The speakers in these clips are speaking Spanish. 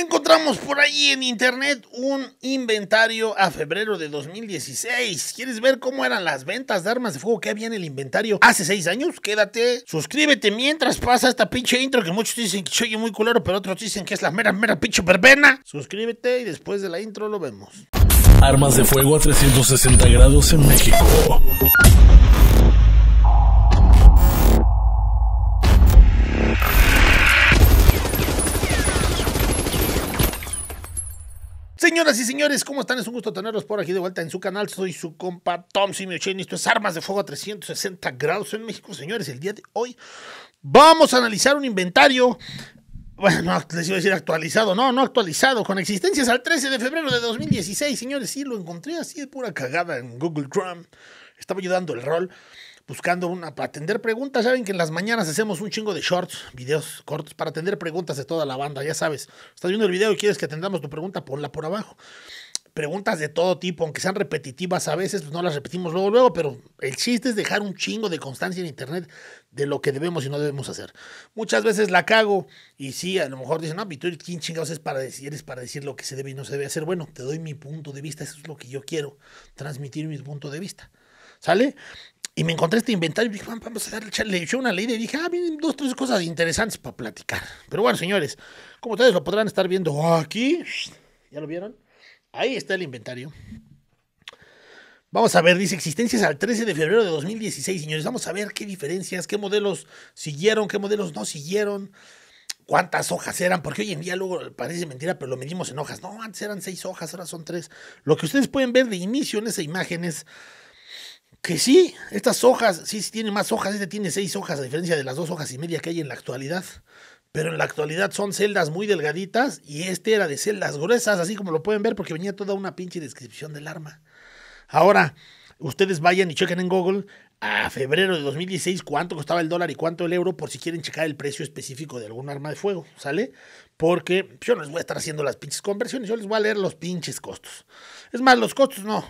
Encontramos por ahí en internet un inventario a febrero de 2016. ¿Quieres ver cómo eran las ventas de armas de fuego que había en el inventario hace seis años? Quédate, suscríbete mientras pasa esta pinche intro que muchos dicen que soy muy culero, pero otros dicen que es la mera, mera pinche verbena. Suscríbete y después de la intro lo vemos. Armas de fuego a 360 grados en México. Señoras y señores, ¿cómo están? Es un gusto tenerlos por aquí de vuelta en su canal. Soy su compa Tom Simiochen. Esto es Armas de Fuego a 360 grados en México. Señores, el día de hoy vamos a analizar un inventario. Bueno, les iba a decir actualizado. No, no actualizado. Con existencias al 13 de febrero de 2016. Señores, sí, lo encontré así de pura cagada en Google Chrome. Estaba ayudando el rol buscando una para atender preguntas. Saben que en las mañanas hacemos un chingo de shorts, videos cortos para atender preguntas de toda la banda, ya sabes. Estás viendo el video y quieres que atendamos tu pregunta, ponla por abajo. Preguntas de todo tipo, aunque sean repetitivas a veces, pues no las repetimos luego, luego, pero el chiste es dejar un chingo de constancia en internet de lo que debemos y no debemos hacer. Muchas veces la cago y sí, a lo mejor dicen, no, Pitur, ¿quién chingados es para decir, eres para decir lo que se debe y no se debe hacer? Bueno, te doy mi punto de vista, eso es lo que yo quiero, transmitir mi punto de vista. ¿Sale? Y me encontré este inventario y dije, vamos a darle, le una ley y dije, ah, vienen dos, tres cosas interesantes para platicar. Pero bueno, señores, como ustedes lo podrán estar viendo aquí, ¿ya lo vieron? Ahí está el inventario. Vamos a ver, dice existencias al 13 de febrero de 2016, señores. Vamos a ver qué diferencias, qué modelos siguieron, qué modelos no siguieron, cuántas hojas eran, porque hoy en día luego parece mentira, pero lo medimos en hojas. No, antes eran seis hojas, ahora son tres. Lo que ustedes pueden ver de inicio en esa imagen es que sí, estas hojas, sí, sí tiene más hojas, este tiene seis hojas, a diferencia de las dos hojas y media que hay en la actualidad. Pero en la actualidad son celdas muy delgaditas y este era de celdas gruesas, así como lo pueden ver, porque venía toda una pinche descripción del arma. Ahora, ustedes vayan y chequen en Google a febrero de 2016 cuánto costaba el dólar y cuánto el euro por si quieren checar el precio específico de algún arma de fuego, ¿sale? Porque yo no les voy a estar haciendo las pinches conversiones, yo les voy a leer los pinches costos. Es más, los costos no.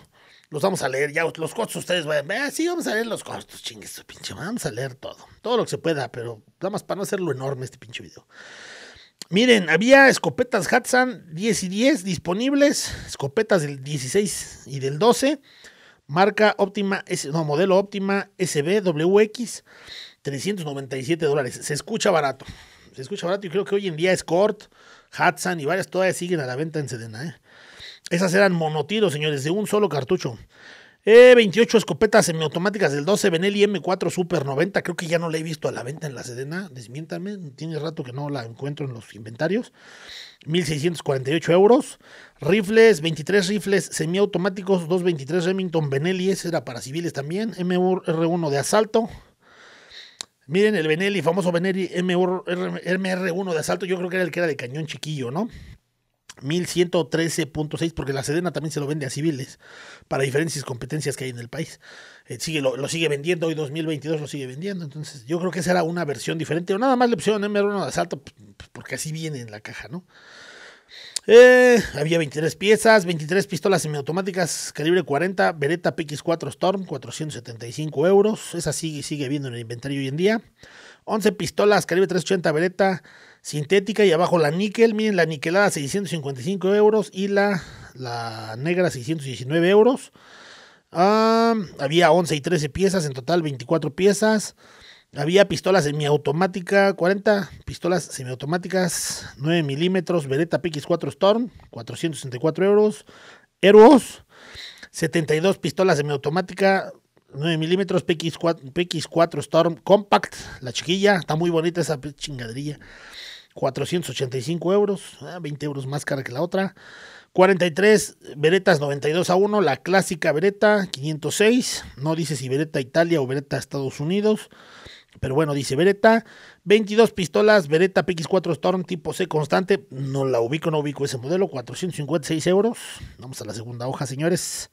Los vamos a leer, ya los costos ustedes a ver, ah, sí, vamos a leer los costos, chingues pinche. Vamos a leer todo, todo lo que se pueda, pero nada más para no hacerlo enorme este pinche video. Miren, había escopetas Hudson 10 y 10 disponibles, escopetas del 16 y del 12, marca óptima, no, modelo óptima SBWX, 397 dólares. Se escucha barato, se escucha barato y creo que hoy en día Escort, Hudson y varias todavía siguen a la venta en Sedena, ¿eh? Esas eran monotiros, señores, de un solo cartucho. 28 eh, escopetas semiautomáticas del 12 Benelli M4 Super 90. Creo que ya no la he visto a la venta en la Sedena. Desmiéntame, tiene rato que no la encuentro en los inventarios. 1648 euros. Rifles, 23 rifles semiautomáticos, 223 Remington Benelli. Ese era para civiles también. MR1 de asalto. Miren el Benelli, famoso Benelli MR1 de asalto. Yo creo que era el que era de cañón chiquillo, ¿no? 1113.6, porque la Sedena también se lo vende a civiles, para diferentes competencias que hay en el país. Eh, sigue, lo, sigue vendiendo, hoy 2022 lo sigue vendiendo, entonces yo creo que esa era una versión diferente, o nada más le pusieron m 1 de asalto, pues, pues, porque así viene en la caja, ¿no? Eh, había 23 piezas, 23 pistolas semiautomáticas, calibre 40, Beretta PX4 Storm, 475 euros, esa sigue, sigue viendo en el inventario hoy en día. 11 pistolas, calibre 380 Beretta, sintética y abajo la níquel. Miren, la niquelada 655 euros y la, la negra 619 euros. Ah, había 11 y 13 piezas, en total 24 piezas. Había pistolas semiautomática, 40 pistolas semiautomáticas, 9 milímetros, Beretta PX4 Storm, 464 euros. Eros, 72 pistolas semiautomática, 9 milímetros, PX4, PX4 Storm Compact, la chiquilla, está muy bonita esa chingadrilla 485 euros, 20 ah, euros más cara que la otra. 43, Beretas 92 a 1, la clásica Beretta 506. No dice si vereta Italia o vereta Estados Unidos. Pero bueno, dice Beretta. 22 pistolas, Beretta PX4 Storm tipo C constante. No la ubico, no ubico ese modelo. 456 euros. Vamos a la segunda hoja, señores.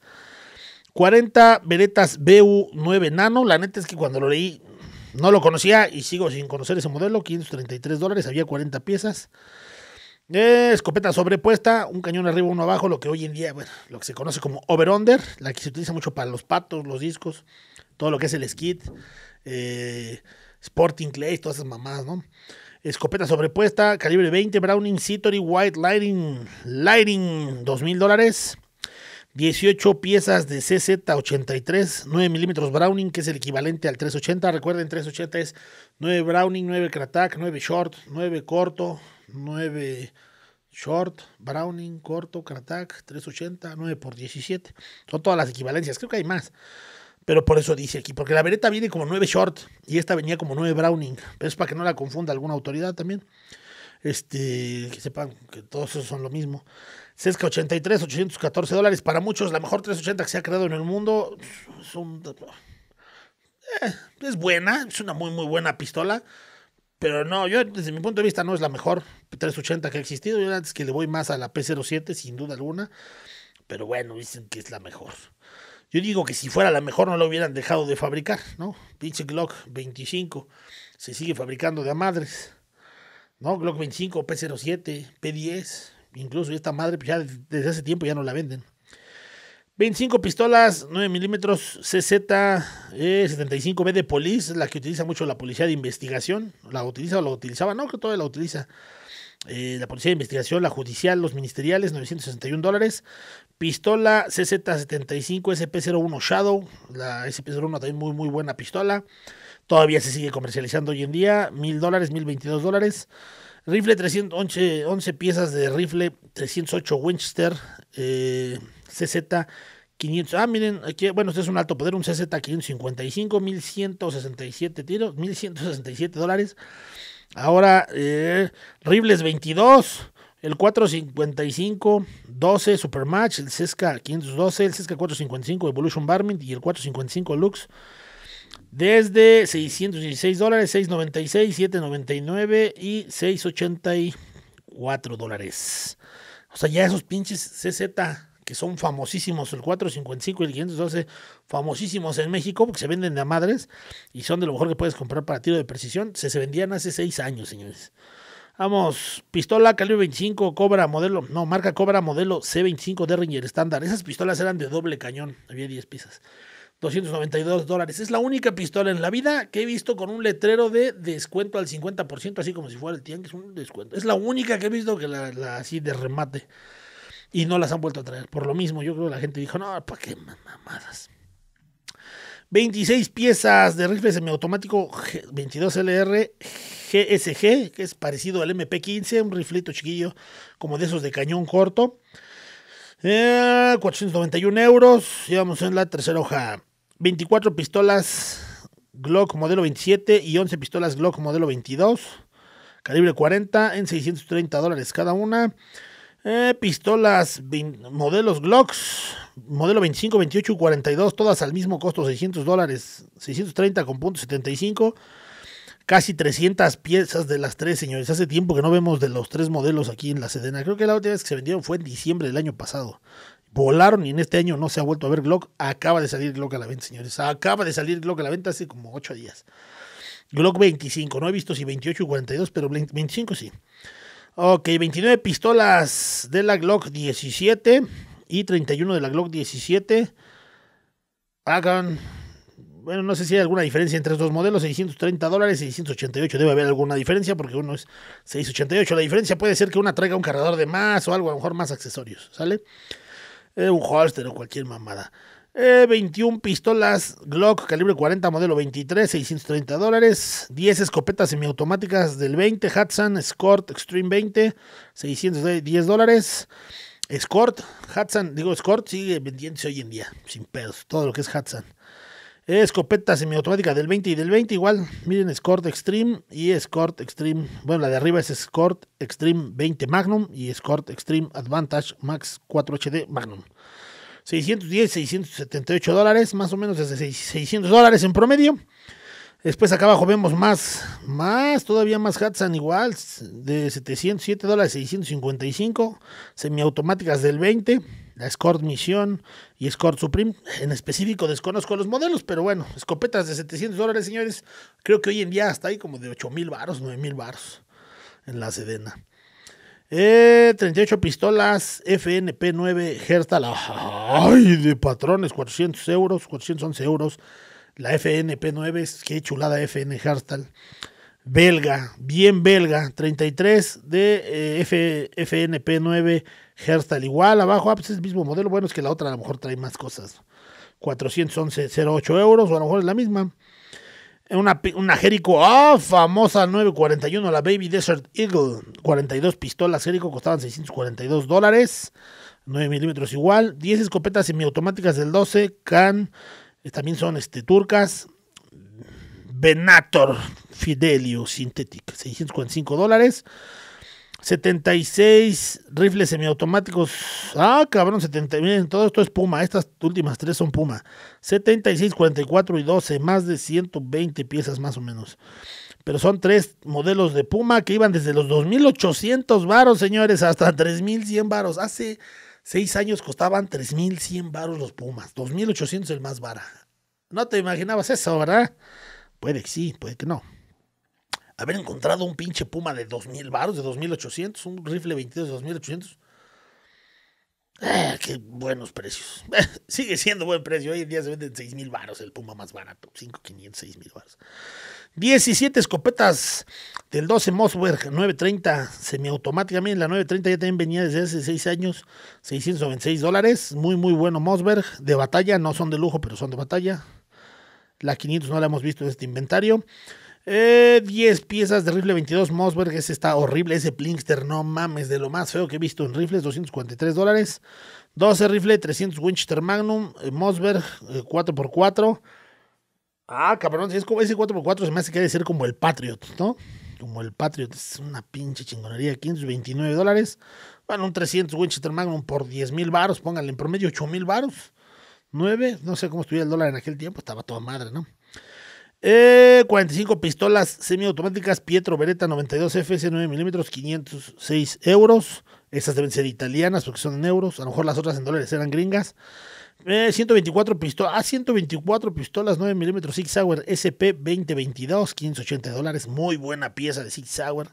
40 Veretas BU9 Nano. La neta es que cuando lo leí no lo conocía y sigo sin conocer ese modelo. 533 dólares, había 40 piezas. Eh, escopeta sobrepuesta, un cañón arriba, uno abajo, lo que hoy en día, bueno, lo que se conoce como over-under, la que se utiliza mucho para los patos, los discos, todo lo que es el skid, eh, Sporting Clay, todas esas mamadas, ¿no? Escopeta sobrepuesta, calibre 20, Browning Citory White Lighting, Lighting, 2000 dólares. 18 piezas de CZ83, 9 milímetros Browning, que es el equivalente al 380. Recuerden, 380 es 9 Browning, 9 Kratak, 9 short, 9 corto, 9 short, Browning, corto, Kratak, 380, 9 por 17. Son todas las equivalencias, creo que hay más. Pero por eso dice aquí, porque la vereta viene como 9 short y esta venía como 9 Browning. Pero es para que no la confunda alguna autoridad también este, que sepan que todos esos son lo mismo. Cesca 83, 814 dólares. Para muchos, la mejor 380 que se ha creado en el mundo. Eh, es, buena, es una muy, muy buena pistola. Pero no, yo desde mi punto de vista no es la mejor 380 que ha existido. Yo antes que le voy más a la P07, sin duda alguna. Pero bueno, dicen que es la mejor. Yo digo que si fuera la mejor no la hubieran dejado de fabricar, ¿no? Glock 25 se sigue fabricando de a madres. No, Glock 25, P07, P10. Incluso esta madre pues, ya desde hace tiempo ya no la venden. 25 pistolas, 9 milímetros, CZ75B e de Police, la que utiliza mucho la policía de investigación. La utiliza o la utilizaba, no, que todavía la utiliza. Eh, la policía de investigación, la judicial, los ministeriales, 961 dólares. Pistola CZ75 SP01 Shadow, la SP01 también muy, muy buena pistola. Todavía se sigue comercializando hoy en día, 1000 dólares, 1022 dólares. Rifle 311 11 piezas de rifle 308 Winchester eh, CZ 500. Ah, miren, aquí, bueno, este es un alto poder, un CZ 555, 1167 tiros, 1167 dólares. Ahora, eh, Ribles 22, el 455, 12 Supermatch, el Cesca 512, el Cesca 455 Evolution Barmin y el 455 Lux. Desde 616 dólares, 696, 799 y 684 dólares. O sea, ya esos pinches CZ que son famosísimos, el 455 y el 512, famosísimos en México, porque se venden de a madres y son de lo mejor que puedes comprar para tiro de precisión. Se, se vendían hace seis años, señores. Vamos, pistola calibre 25, Cobra modelo, no, marca Cobra modelo C25 Derringer estándar. Esas pistolas eran de doble cañón, había 10 piezas. 292 dólares. Es la única pistola en la vida que he visto con un letrero de descuento al 50%, así como si fuera el es un descuento. Es la única que he visto que así de remate y no las han vuelto a traer. Por lo mismo, yo creo que la gente dijo, no, ¿para qué mamadas? 26 piezas de rifle semiautomático 22LR GSG, que es parecido al MP15, un riflito chiquillo como de esos de cañón corto. Eh, 491 euros, llevamos en la tercera hoja. 24 pistolas Glock modelo 27 y 11 pistolas Glock modelo 22, calibre 40 en 630 dólares cada una. Eh, pistolas, modelos Glocks, modelo 25, 28 y 42, todas al mismo costo, 600 dólares, 630 con punto 75. Casi 300 piezas de las tres, señores. Hace tiempo que no vemos de los tres modelos aquí en la Sedena. Creo que la última vez que se vendieron fue en diciembre del año pasado. Volaron y en este año no se ha vuelto a ver Glock. Acaba de salir Glock a la venta, señores. Acaba de salir Glock a la venta hace como 8 días. Glock 25, no he visto si 28 y 42, pero 25 sí. Ok, 29 pistolas de la Glock 17 y 31 de la Glock 17. Hagan. Bueno, no sé si hay alguna diferencia entre estos modelos. 630 dólares, 688. Debe haber alguna diferencia porque uno es 688. La diferencia puede ser que una traiga un cargador de más o algo, a lo mejor más accesorios. ¿Sale? Eh, un holster o cualquier mamada. 21 eh, pistolas Glock calibre 40 modelo 23, 630 dólares. 10 escopetas semiautomáticas del 20, Hudson Scort Extreme 20, 610 dólares. Escort, Hudson, digo Scort, sigue vendiéndose hoy en día, sin pedos, todo lo que es Hudson. Eh, escopetas semiautomática del 20 y del 20 igual. Miren, Scort Extreme y Scort Extreme. Bueno, la de arriba es Scort Extreme 20 Magnum y Scort Extreme Advantage Max 4HD Magnum. 610, 678 dólares, más o menos desde 600 dólares en promedio. Después acá abajo vemos más, más, todavía más Hudson igual, de 707 dólares, 655, semiautomáticas del 20, la Escort Misión y Escort Supreme. En específico desconozco los modelos, pero bueno, escopetas de 700 dólares, señores. Creo que hoy en día hasta ahí como de 8 mil baros, 9 mil baros en la Sedena. 38 eh, pistolas, FNP 9, Herstal ay, de patrones, 400 euros, 411 euros. La FNP 9, qué chulada FN Herstal. Belga, bien belga, 33 de eh, FNP 9, Herstal igual, abajo, ah, pues es el mismo modelo, bueno, es que la otra a lo mejor trae más cosas. 411, 08 euros, o a lo mejor es la misma. Una, una Jericho ah, famosa 941, la Baby Desert Eagle. 42 pistolas Jericho costaban 642 dólares. 9 milímetros igual. 10 escopetas semiautomáticas del 12. Can. Eh, también son este, turcas. Venator Fidelio Synthetic. 645 dólares. 76 rifles semiautomáticos. Ah, cabrón, 70. Miren, todo esto es Puma. Estas últimas tres son Puma. 76, 44 y 12. Más de 120 piezas más o menos. Pero son tres modelos de Puma que iban desde los 2.800 varos, señores, hasta 3.100 varos. Hace seis años costaban 3.100 varos los Pumas. 2.800 el más vara. No te imaginabas eso, ¿verdad? Puede que sí, puede que no haber encontrado un pinche puma de 2000 baros, de 2800, un rifle 22 de 2800. Ah, qué buenos precios. sigue siendo buen precio. Hoy en día se venden 6.000 mil baros el Puma más barato. 5,500, 6,000 varos. baros. 17 escopetas del 12 Mossberg. 930 semiautomática. Miren, la 930 ya también venía desde hace 6 años. 696 dólares. Muy, muy bueno Mossberg. De batalla. No son de lujo, pero son de batalla. La 500 no la hemos visto en este inventario. Eh, 10 piezas de rifle 22 Mosberg, Ese está horrible. Ese Plinkster, no mames, de lo más feo que he visto en rifles. 243 dólares. 12 rifle 300 Winchester Magnum. Eh, Mosberg 4x4. Eh, ah, cabrón. Es como, ese 4x4 se me hace que debe ser como el Patriot, ¿no? Como el Patriot. Es una pinche chingonería. 529 dólares. Bueno, un 300 Winchester Magnum por 10 mil baros. Pónganle en promedio 8 mil baros. 9. No sé cómo estuviera el dólar en aquel tiempo. Estaba toda madre, ¿no? 45 eh, pistolas semiautomáticas Pietro Beretta 92F, 9 milímetros, 506 euros. Estas deben ser italianas porque son en euros. A lo mejor las otras en dólares eran gringas. 124 eh, ah, pistolas, 124 pistolas 9 mm Sig Sauer SP 2022, 580 dólares. Muy buena pieza de Sig Sauer.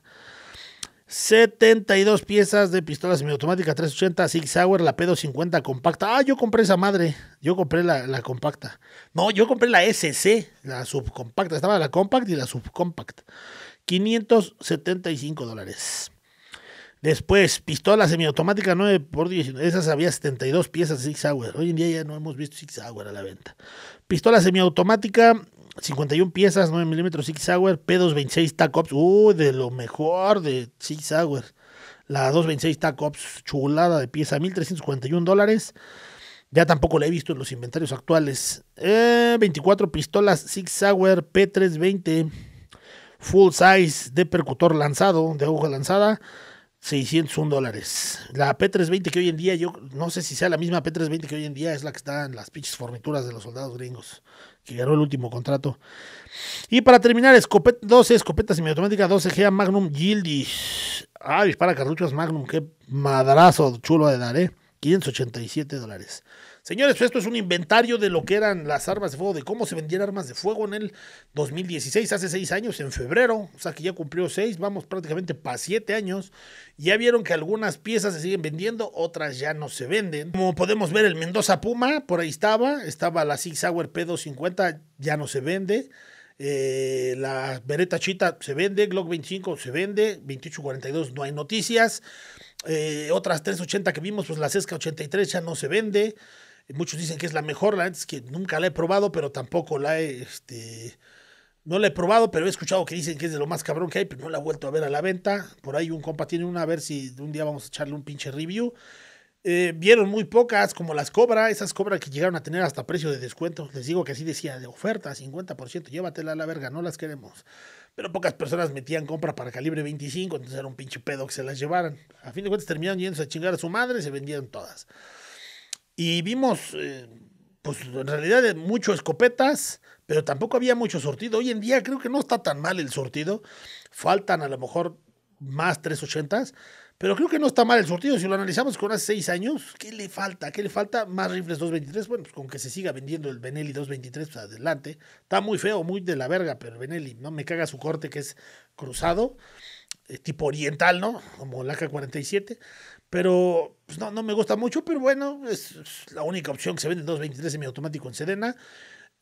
72 piezas de pistola semiautomática 380 six Sauer, la P250 compacta. Ah, yo compré esa madre. Yo compré la, compacta. No, yo compré la SC, la subcompacta. Estaba la compact y la subcompact. 575 dólares. Después, pistola semiautomática 9x19. Esas había 72 piezas de Sig Sauer. Hoy en día ya no hemos visto Six Sauer a la venta. Pistola semiautomática 51 piezas, 9 milímetros Six Sauer, P226 Tacops, uy, de lo mejor de Six Sauer, La 226 Ops chulada de pieza, 1341 dólares. Ya tampoco la he visto en los inventarios actuales. 24 eh, pistolas Six Sauer P320, full size de percutor lanzado, de aguja lanzada. 601 dólares. La P320 que hoy en día, yo no sé si sea la misma P320 que hoy en día, es la que está en las pinches fornituras de los soldados gringos, que ganó el último contrato. Y para terminar, escopeta, 12 escopetas semiautomática 12 e GA Magnum gildis Ah, dispara cartuchos Magnum, qué madrazo chulo de dar, ¿eh? 587 dólares. Señores, pues esto es un inventario de lo que eran las armas de fuego, de cómo se vendían armas de fuego en el 2016, hace seis años, en febrero. O sea que ya cumplió seis, vamos prácticamente para siete años. Ya vieron que algunas piezas se siguen vendiendo, otras ya no se venden. Como podemos ver, el Mendoza Puma, por ahí estaba. Estaba la Sig Sauer P250, ya no se vende. Eh, la Beretta Chita se vende, Glock 25 se vende, 2842 no hay noticias. Eh, otras 380 que vimos, pues la Sesca 83 ya no se vende. Muchos dicen que es la mejor, la es que nunca la he probado, pero tampoco la he, este, no la he probado, pero he escuchado que dicen que es de lo más cabrón que hay, pero no la he vuelto a ver a la venta. Por ahí un compa tiene una, a ver si un día vamos a echarle un pinche review. Eh, vieron muy pocas, como las Cobra, esas Cobra que llegaron a tener hasta precio de descuento. Les digo que así decía, de oferta, 50%, llévatela a la verga, no las queremos. Pero pocas personas metían compra para calibre 25, entonces era un pinche pedo que se las llevaran. A fin de cuentas terminaron yéndose a chingar a su madre, se vendieron todas y vimos, eh, pues en realidad, mucho escopetas, pero tampoco había mucho sortido. Hoy en día creo que no está tan mal el sortido. Faltan a lo mejor más 380s, pero creo que no está mal el sortido. Si lo analizamos con hace 6 años, ¿qué le falta? ¿Qué le falta? Más rifles 223. Bueno, pues con que se siga vendiendo el Benelli 223, pues adelante. Está muy feo, muy de la verga, pero el Benelli, ¿no? Me caga su corte que es cruzado, eh, tipo oriental, ¿no? Como la AK-47. Pero pues, no, no me gusta mucho, pero bueno, es, la única opción que se vende en 223 semiautomático en Serena.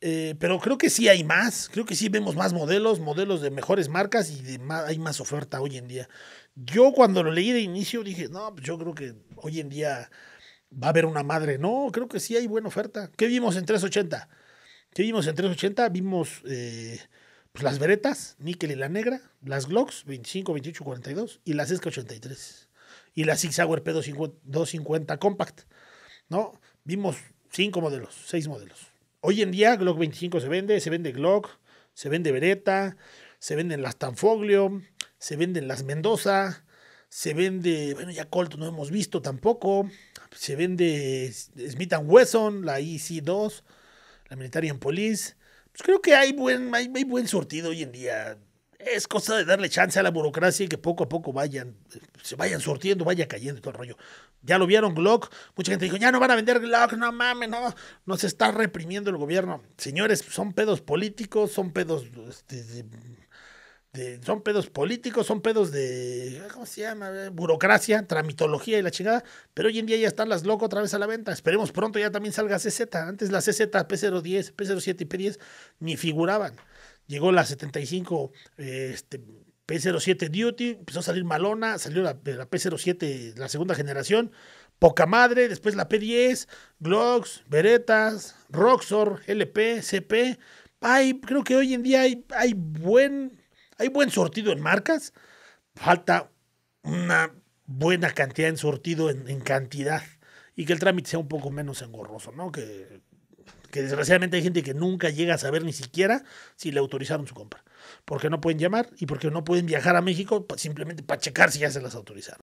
Eh, pero creo que sí hay más, creo que sí vemos más modelos, modelos de mejores marcas y hay más oferta hoy en día. Yo cuando lo leí de inicio dije, no, pues yo creo que hoy en día va a haber una madre. No, creo que sí hay buena oferta. ¿Qué vimos en 380? ¿Qué vimos en 380? Vimos eh, pues, las veretas, níquel y la negra, las Glocks 25, 28, 42 y las SK83 y la Six Hour P250 Compact. ¿no? Vimos cinco modelos, seis modelos. Hoy en día Glock 25 se vende, se vende Glock, se vende Beretta, se venden las Tanfoglio, se venden las Mendoza, se vende, bueno, ya Colt no hemos visto tampoco, se vende Smith Wesson, la IC2, la Militarian Police. Pues creo que hay buen, hay, buen surtido hoy en día es cosa de darle chance a la burocracia y que poco a poco vayan, se vayan surtiendo, vaya cayendo y todo el rollo. Ya lo vieron Glock, mucha gente dijo, ya no van a vender Glock, no mames, no, nos está reprimiendo el gobierno. Señores, son pedos políticos, son pedos este, de, son pedos políticos, son pedos de, ¿cómo se llama? Burocracia, tramitología y la chingada. Pero hoy en día ya están las loco otra vez a la venta. Esperemos pronto ya también salga CZ. Antes la CZ, P010, P07 y P10 ni figuraban llegó la 75 este, P07 Duty, empezó a salir malona, salió la, la P07, la segunda generación, poca madre, después la P10, Glocks, Beretas, Roxor, LP, CP. creo que hoy en día hay, hay, buen, hay buen sortido en marcas. Falta una buena cantidad en sortido en, en cantidad y que el trámite sea un poco menos engorroso, ¿no? Que que desgraciadamente hay gente que nunca llega a saber ni siquiera si le autorizaron su compra, porque no pueden llamar y porque no pueden viajar a México pues, simplemente para checar si ya se las autorizaron.